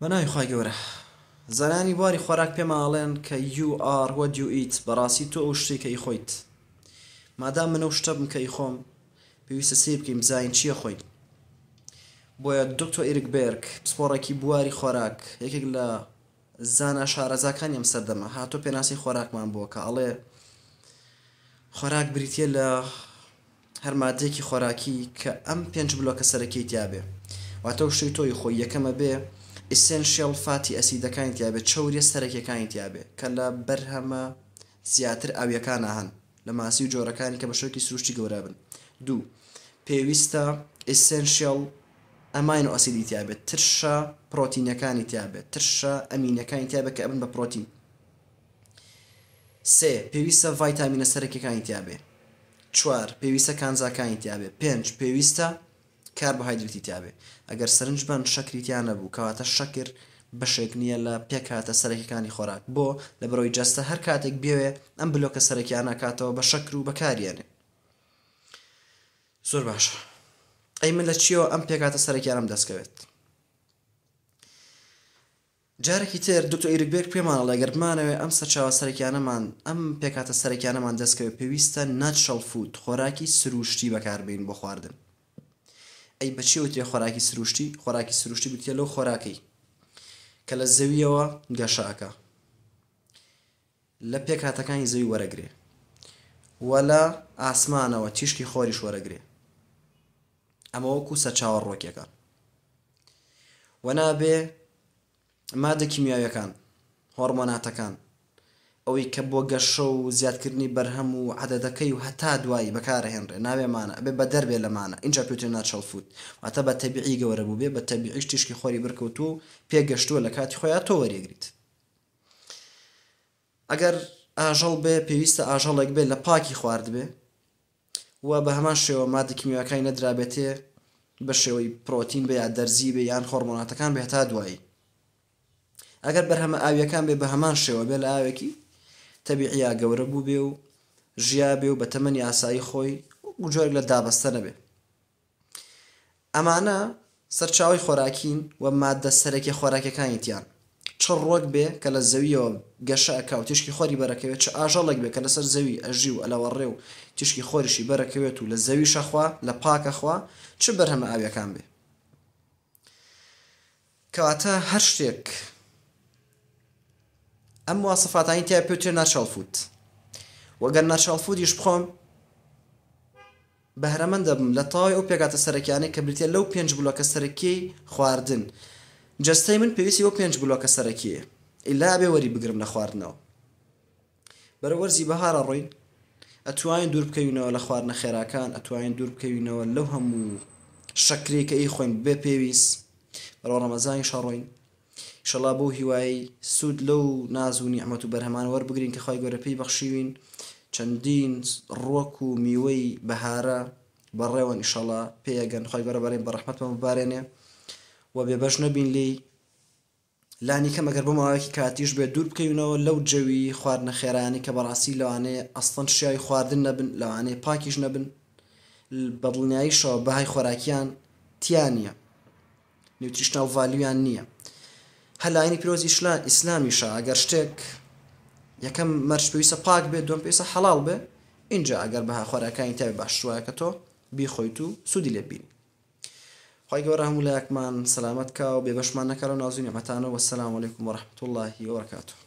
بەناوی خی گەورە زەرانی بواری خۆراک پێماڵێن کە یURوەدیئیت بەڕاستی تۆ ئەو شتێکەی خۆیت مادام منە شتە بمکەی خۆم پێویستە سێ بکەیم زین چییە خۆی بۆیە دکتۆ ئیرک بێرگ پسپۆڕێکی بواری خۆراک یەکێک لە زانە شارەزاکان یم سەردەمە هاتۆ پێناسی خۆراکمان بووە کە ئەڵێ خۆراک بریتە لە هەرمادەیەکی خۆراکی کە ئەم پێنج بلۆکە سەرەکەی تیاابێ واتە شتوی تۆی خۆی یەکەمە بێ ئیسنشیل فاتی ئەسیدەکانی تیاابێت چوریە سەرەکیەکانی تیاابێ کە لە بەرهەمە زیاتر ئاویەکانە هەن لە ماسی و جۆرەکانی کە بە شوکی سروشتی گەورە بن دوو پێویستە ئیسنشیل ئەماین و ئەسیدی تیاابێت ترشە پرۆتینەکانی تیاابێت ترشە ئەمینەکانی تیاابێت کە ئەبن بە پرۆتین سێ پێویستە ڤایتامینە سەرەکیەکانی تیاابێ چوار پێویستە کانزاکانی تیاابێت پێنج پێویستە کاربهایدرێتی تیاابێ ئەگەر سرنج بن شەکریتیانە بوو کەواتە شەکر بەشێک نییە لە پێکاتە سەرەکیەکانی خۆراک بۆ لە بەرەوەی جەستە هەر کاتێک بێوێ ئەم بلۆکە سەرەکییان ناکاتەوە بە شەکر و بەکارێنێ زۆر باشە ئەی من لە چیەوە ئەم پێکاتە سەرەکیانم دەستکەوێت جارێکی تر دکتۆ ئیرگبێک پێمانە لەگەرمانەوە ئەم سەرچاوە سەرکیانەمان ئەم پێکاتە سەرکیانەمان دەستکەوێت پێویستە نەچەڵ فوت خۆراکی سروشتی بەکاربین بۆ خواردن ئەی بەچی وتێ خۆراکی سروشتی خۆراکی سروشتی بتێ لەو خۆراکەی کە لە زەویەوە گەشاکە لە پێک هاتەکانی زەوی وەرەگرێ وە لە ئاسمانەوە تیشکی خۆریش وەرەگرێ ئەمە وەکو سە چاوە ڕۆکیەکە وەنابێ مادە کیمیاویەکان هۆرمۆناتەکان ئەوەی کە بۆ گەشە و زیادکردنی بەرهەم و عادەتەکەی و هەتا دوایی بەکارهێنرێ ناوێمانە ئەبێ بە دەربێ لەمانە اینجا پێتر ناچەڵفوت واتە بە تەبیعی گەورە بوو بێ بە تەبیعیش تیشکی خۆری برکەوت و پێگەشتووە لە کاتی خۆیان تۆ وەرێگریت ئەگەر ئاژەڵ بێ پێویستە ئاژەڵێک بێ لە پاکی خوارد بێ و بە هەمان شێوە مادەکیمیاکای نەدرابێتێ بە شێوەی پرۆتین بێ یا دەرزی بێ یان خۆرمۆناتەکان بێ تا دوایی ئەگەر بەرهەمە ئاویەکان بێ بە هەمان شێوە بێ لە ئاوێکی تەبیعیا گەورە بوو بێ و ژیا بێ و بە تەمەنی ئاسایی خۆی و جۆرێک لە دابەستە نەبێ ئەمانە سەرچاوی خۆراکین و مادە سەرەکی خۆراکەکانی تیان چ ڕۆک بێ کە لە زەویەوە گەشە ئەکاو تشکی خۆری بەرەکەوێت چ ئاژەڵێک بێ کە لەسەر زەوی ئەژی و ئەلەوەڕێ و تشکی خۆریشی بەرەکەوێت و لە زەوی شەخوا لە پاکەخوا چ بەرهەمە ئاویەکان بێ کەواتە هەر شتێک ئەم واسەفاتانی تیا پێوتێ ناشەڵفوت وەگەر ناشەڵفودیش بخۆم بەهرەمەند دەبم لە تاوای ئەو پێگاتە سەرەکیانە کە بریتە لەو پێنج بلوکە سەرەکی خواردن جستەی من پێویستی ئەو پێنج بلوکە سەرەکیە ئللا بێ وەری بگرم لە خواردنەوە بەرەوەرزی بەهارە ڕووین ئەتوانین دوور بکەوینەوە لە خواردنە خێراکان ئەتوانین دوور بکەوینەوە لەو هەموو شەکرێکە ئی خۆین بێ پێویست بەەوە ڕەمەزانی شەڕۆین شەڵا بۆ هیوایی سوود لەو نازوونی ئەمە و بەرهەمان وەربگرین کە خی گەورەپی بەخشیوین چەندین ڕۆک و میوەی بەهارە بەڕێوان شەڵا پێگەن خی گەورە بەڕێن بەڕحمەتمە ببارێنێ و بێبەش نەبین لی لانی کە مەگەر بۆماوەیەکی کاتیش بێ دوور بکەینەوە لەو جەوی خواردنە خێرانی کە بەڕاستی لەوانێ ئەستەن شیای خواردن نەبن لەوانێ پاکیش نەبن بەدڵنیاییشەوە بەهای خۆراکیان تیان نییە نیوتریشنال ڤالویان نییە هەلاینی پیرۆزی ئیسلامیشە ئەگەر شتێک یەکەم مەرج پێویستە پاک بێت دوم پێویستە حەڵاو بێ اینجا ئەگەر بەها خۆراکانی تاوی باشوایە کە تۆ بیخۆیت و سوودی لێبین خی گەورە هەموو لایەکمان سلامت کا و بێبەشمان نەکەرەوە نازوی نەمەتانە وەسلام علیکم وەرحمت اللهی وەرکاتەوە